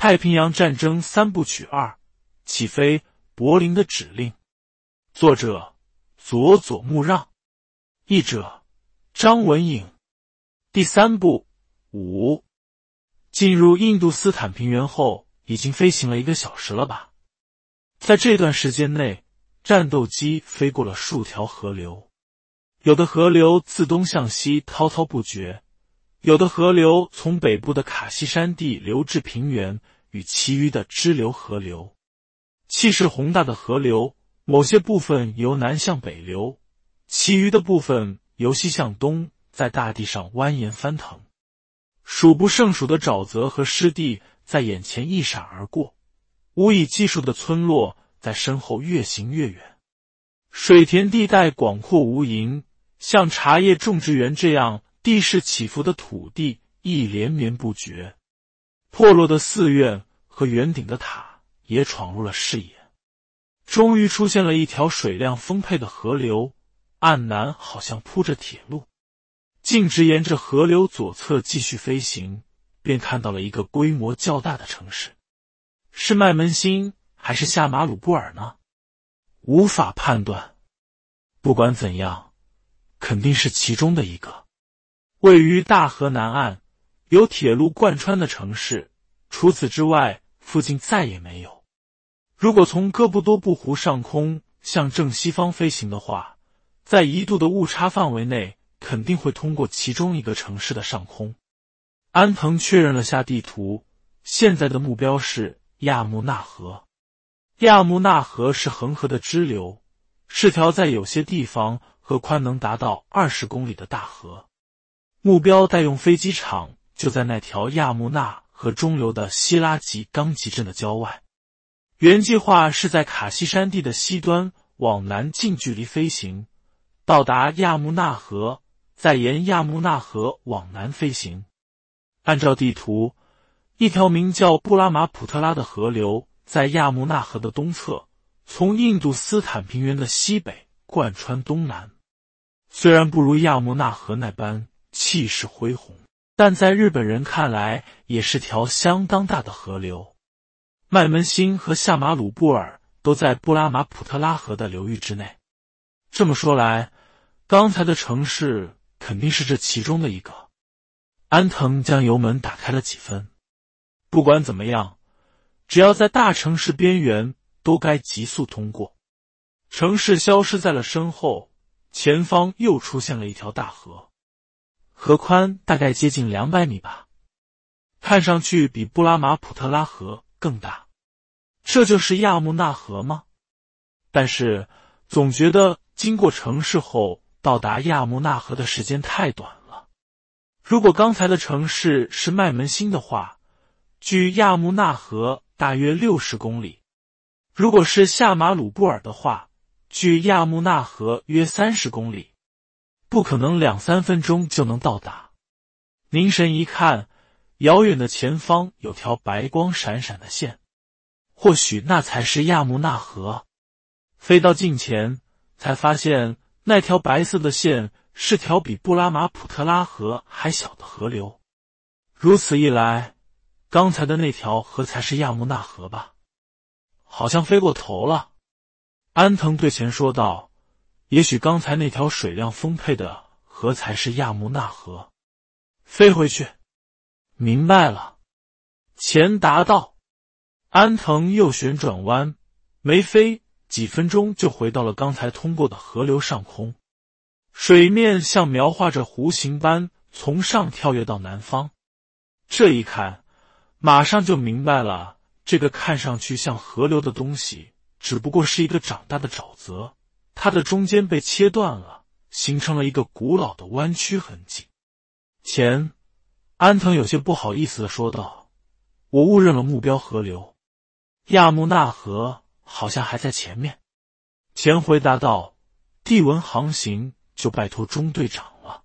《太平洋战争三部曲》二：起飞，柏林的指令。作者：佐佐木让，译者：张文颖。第三部五，进入印度斯坦平原后，已经飞行了一个小时了吧？在这段时间内，战斗机飞过了数条河流，有的河流自东向西滔滔不绝。有的河流从北部的卡西山地流至平原，与其余的支流河流，气势宏大的河流，某些部分由南向北流，其余的部分由西向东，在大地上蜿蜒翻腾。数不胜数的沼泽和湿地在眼前一闪而过，无以计数的村落在身后越行越远。水田地带广阔无垠，像茶叶种植园这样。地势起伏的土地亦连绵不绝，破落的寺院和圆顶的塔也闯入了视野。终于出现了一条水量丰沛的河流，岸南好像铺着铁路，径直沿着河流左侧继续飞行，便看到了一个规模较大的城市。是麦门星还是下马鲁布尔呢？无法判断。不管怎样，肯定是其中的一个。位于大河南岸，有铁路贯穿的城市，除此之外附近再也没有。如果从戈布多布湖上空向正西方飞行的话，在一度的误差范围内肯定会通过其中一个城市的上空。安藤确认了下地图，现在的目标是亚穆纳河。亚穆纳河是恒河的支流，是条在有些地方河宽能达到二十公里的大河。目标待用飞机场就在那条亚穆纳和中流的希拉吉冈吉镇的郊外。原计划是在卡西山地的西端往南近距离飞行，到达亚穆纳河，再沿亚穆纳河往南飞行。按照地图，一条名叫布拉马普特拉的河流在亚穆纳河的东侧，从印度斯坦平原的西北贯穿东南。虽然不如亚穆纳河那般。气势恢宏，但在日本人看来也是条相当大的河流。麦门星和夏马鲁布尔都在布拉马普特拉河的流域之内。这么说来，刚才的城市肯定是这其中的一个。安藤将油门打开了几分。不管怎么样，只要在大城市边缘，都该急速通过。城市消失在了身后，前方又出现了一条大河。河宽大概接近两百米吧，看上去比布拉马普特拉河更大。这就是亚穆纳河吗？但是总觉得经过城市后到达亚穆纳河的时间太短了。如果刚才的城市是麦门星的话，距亚穆纳河大约六十公里；如果是夏马鲁布尔的话，距亚穆纳河约三十公里。不可能两三分钟就能到达。凝神一看，遥远的前方有条白光闪闪的线，或许那才是亚穆纳河。飞到近前，才发现那条白色的线是条比布拉马普特拉河还小的河流。如此一来，刚才的那条河才是亚穆纳河吧？好像飞过头了。安藤对钱说道。也许刚才那条水量丰沛的河才是亚穆纳河。飞回去，明白了。钱达道。安藤右旋转弯，没飞几分钟就回到了刚才通过的河流上空。水面像描画着弧形般从上跳跃到南方。这一看，马上就明白了。这个看上去像河流的东西，只不过是一个长大的沼泽。它的中间被切断了，形成了一个古老的弯曲痕迹。钱，安藤有些不好意思的说道：“我误认了目标河流，亚木纳河好像还在前面。”钱回答道：“帝文航行就拜托中队长了，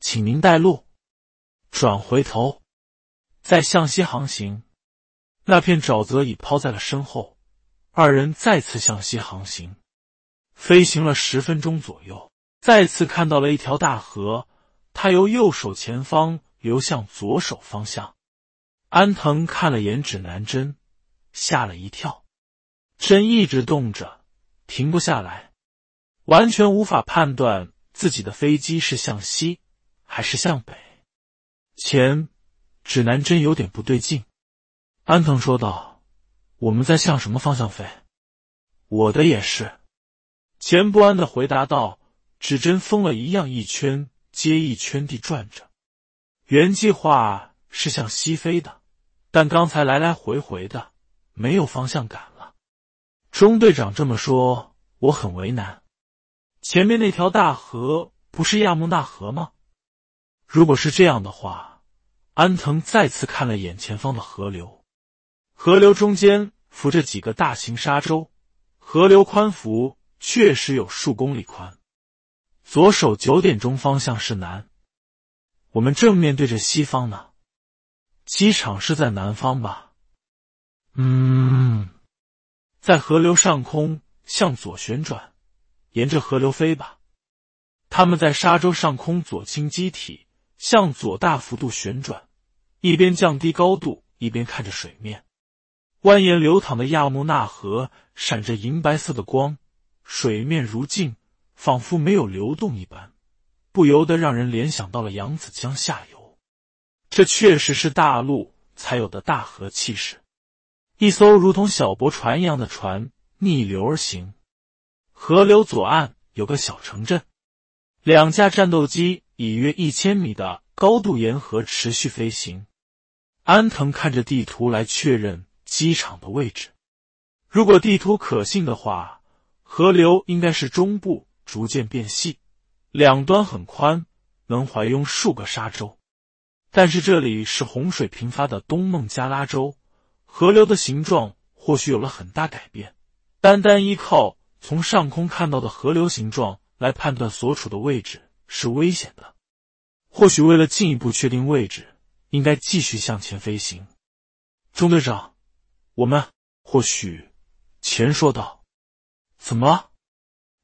请您带路。”转回头，再向西航行，那片沼泽已抛在了身后。二人再次向西航行。飞行了十分钟左右，再次看到了一条大河，它由右手前方流向左手方向。安藤看了眼指南针，吓了一跳，针一直动着，停不下来，完全无法判断自己的飞机是向西还是向北。前，指南针有点不对劲，安藤说道：“我们在向什么方向飞？”我的也是。钱不安的回答道：“指针疯了一样一圈接一圈地转着。原计划是向西飞的，但刚才来来回回的，没有方向感了。”中队长这么说，我很为难。前面那条大河不是亚穆纳河吗？如果是这样的话，安藤再次看了眼前方的河流，河流中间浮着几个大型沙洲，河流宽幅。确实有数公里宽，左手九点钟方向是南，我们正面对着西方呢。机场是在南方吧？嗯，在河流上空向左旋转，沿着河流飞吧。他们在沙洲上空左倾机体，向左大幅度旋转，一边降低高度，一边看着水面，蜿蜒流淌的亚穆纳河闪着银白色的光。水面如镜，仿佛没有流动一般，不由得让人联想到了扬子江下游。这确实是大陆才有的大河气势。一艘如同小驳船一样的船逆流而行。河流左岸有个小城镇。两架战斗机以约一千米的高度沿河持续飞行。安藤看着地图来确认机场的位置。如果地图可信的话。河流应该是中部逐渐变细，两端很宽，能怀拥数个沙洲。但是这里是洪水频发的东孟加拉州，河流的形状或许有了很大改变。单单依靠从上空看到的河流形状来判断所处的位置是危险的。或许为了进一步确定位置，应该继续向前飞行。中队长，我们或许，钱说道。怎么了？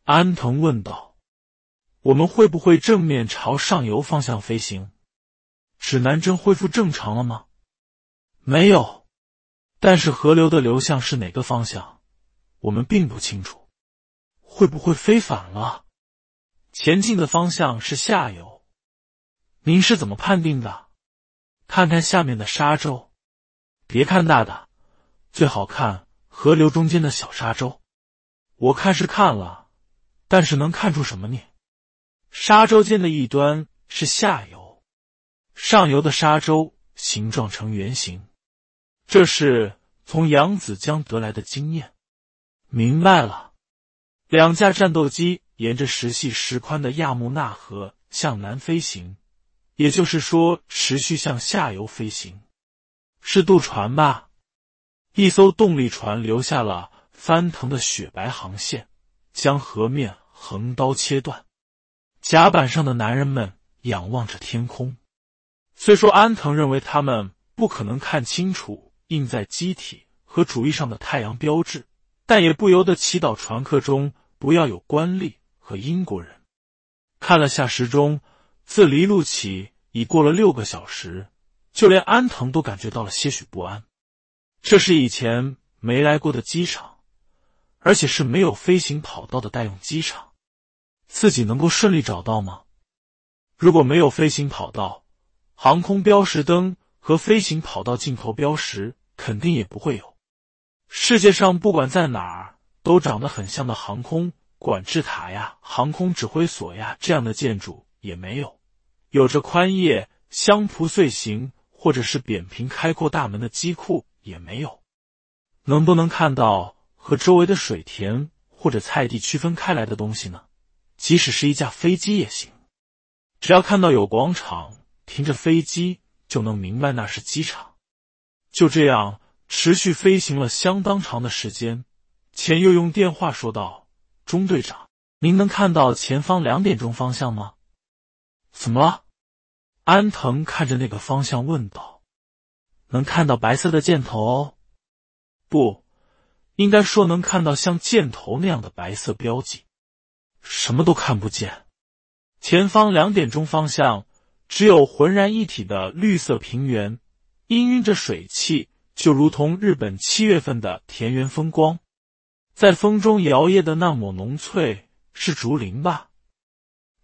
安藤问道。我们会不会正面朝上游方向飞行？指南针恢复正常了吗？没有。但是河流的流向是哪个方向？我们并不清楚。会不会飞反了？前进的方向是下游。您是怎么判定的？看看下面的沙洲。别看大的，最好看河流中间的小沙洲。我看是看了，但是能看出什么呢？沙洲间的一端是下游，上游的沙洲形状呈圆形，这是从扬子江得来的经验。明白了，两架战斗机沿着石细石宽的亚木纳河向南飞行，也就是说持续向下游飞行。是渡船吧？一艘动力船留下了。翻腾的雪白航线将河面横刀切断，甲板上的男人们仰望着天空。虽说安藤认为他们不可能看清楚印在机体和主翼上的太阳标志，但也不由得祈祷船客中不要有官吏和英国人。看了下时钟，自离陆起已过了六个小时，就连安藤都感觉到了些许不安。这是以前没来过的机场。而且是没有飞行跑道的待用机场，自己能够顺利找到吗？如果没有飞行跑道，航空标识灯和飞行跑道尽头标识肯定也不会有。世界上不管在哪儿都长得很像的航空管制塔呀、航空指挥所呀这样的建筑也没有。有着宽叶香蒲碎形或者是扁平开阔大门的机库也没有。能不能看到？和周围的水田或者菜地区分开来的东西呢？即使是一架飞机也行，只要看到有广场停着飞机，就能明白那是机场。就这样持续飞行了相当长的时间，钱又用电话说道：“中队长，您能看到前方两点钟方向吗？”“怎么了？”安藤看着那个方向问道。“能看到白色的箭头。”“不。”应该说能看到像箭头那样的白色标记，什么都看不见。前方两点钟方向只有浑然一体的绿色平原，氤氲着水汽，就如同日本七月份的田园风光。在风中摇曳的那抹浓翠是竹林吧？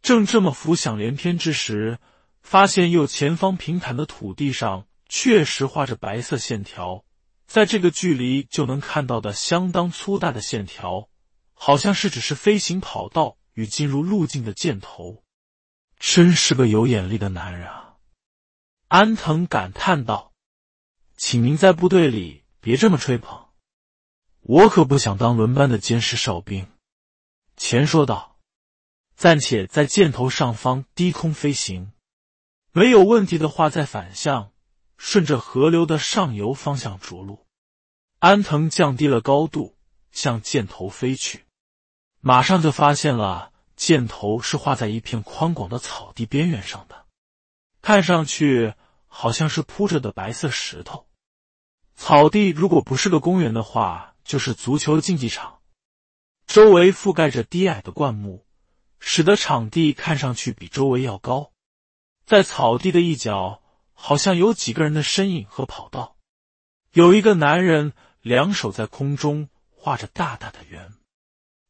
正这么浮想联翩之时，发现右前方平坦的土地上确实画着白色线条。在这个距离就能看到的相当粗大的线条，好像是只是飞行跑道与进入路径的箭头。真是个有眼力的男人啊！安藤感叹道：“请您在部队里别这么吹捧，我可不想当轮班的监视哨兵。”钱说道：“暂且在箭头上方低空飞行，没有问题的话再反向。”顺着河流的上游方向着陆，安藤降低了高度，向箭头飞去。马上就发现了，箭头是画在一片宽广的草地边缘上的，看上去好像是铺着的白色石头。草地如果不是个公园的话，就是足球竞技场。周围覆盖着低矮的灌木，使得场地看上去比周围要高。在草地的一角。好像有几个人的身影和跑道，有一个男人两手在空中画着大大的圆。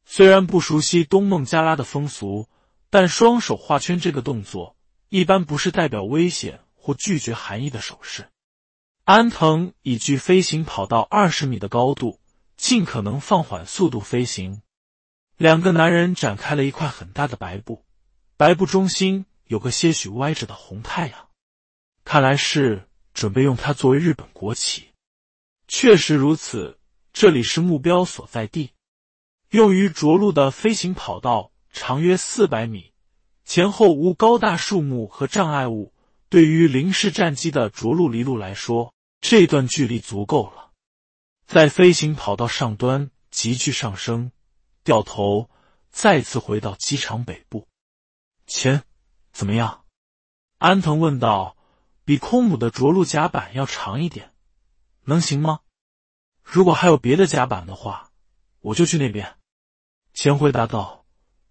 虽然不熟悉东孟加拉的风俗，但双手画圈这个动作一般不是代表危险或拒绝含义的手势。安藤以距飞行跑道二十米的高度，尽可能放缓速度飞行。两个男人展开了一块很大的白布，白布中心有个些许歪着的红太阳。看来是准备用它作为日本国旗。确实如此，这里是目标所在地。用于着陆的飞行跑道长约四百米，前后无高大树木和障碍物。对于零式战机的着陆离路来说，这段距离足够了。在飞行跑道上端急剧上升，掉头，再次回到机场北部。钱怎么样？安藤问道。比空母的着陆甲板要长一点，能行吗？如果还有别的甲板的话，我就去那边。钱回答道：“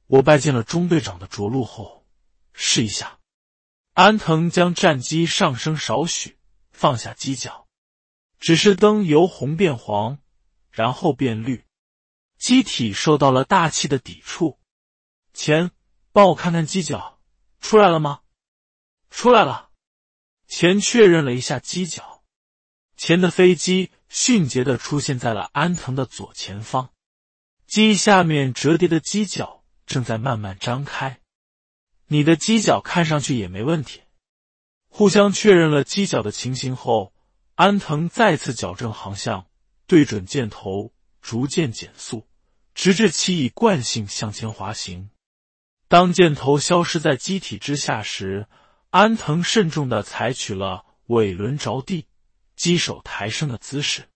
我拜见了中队长的着陆后，试一下。”安藤将战机上升少许，放下机脚，指示灯由红变黄，然后变绿，机体受到了大气的抵触。钱，帮我看看机脚出来了吗？出来了。钱确认了一下机脚，钱的飞机迅捷的出现在了安藤的左前方，机翼下面折叠的机脚正在慢慢张开。你的机脚看上去也没问题。互相确认了机脚的情形后，安藤再次矫正航向，对准箭头，逐渐减速，直至其以惯性向前滑行。当箭头消失在机体之下时。安藤慎重地采取了尾轮着地、机手抬升的姿势。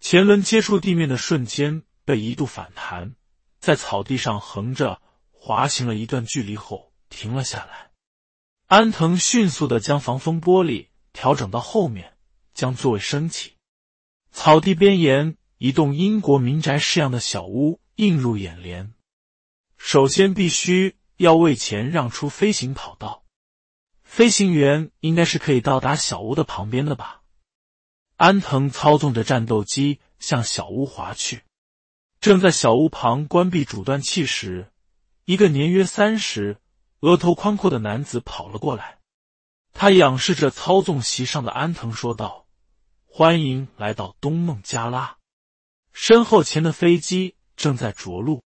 前轮接触地面的瞬间被一度反弹，在草地上横着滑行了一段距离后停了下来。安藤迅速的将防风玻璃调整到后面，将座位升起。草地边沿一栋英国民宅式样的小屋映入眼帘。首先，必须要为前让出飞行跑道。飞行员应该是可以到达小屋的旁边的吧？安藤操纵着战斗机向小屋滑去。正在小屋旁关闭阻断器时，一个年约三十、额头宽阔的男子跑了过来。他仰视着操纵席上的安藤说道：“欢迎来到东孟加拉。”身后前的飞机正在着陆。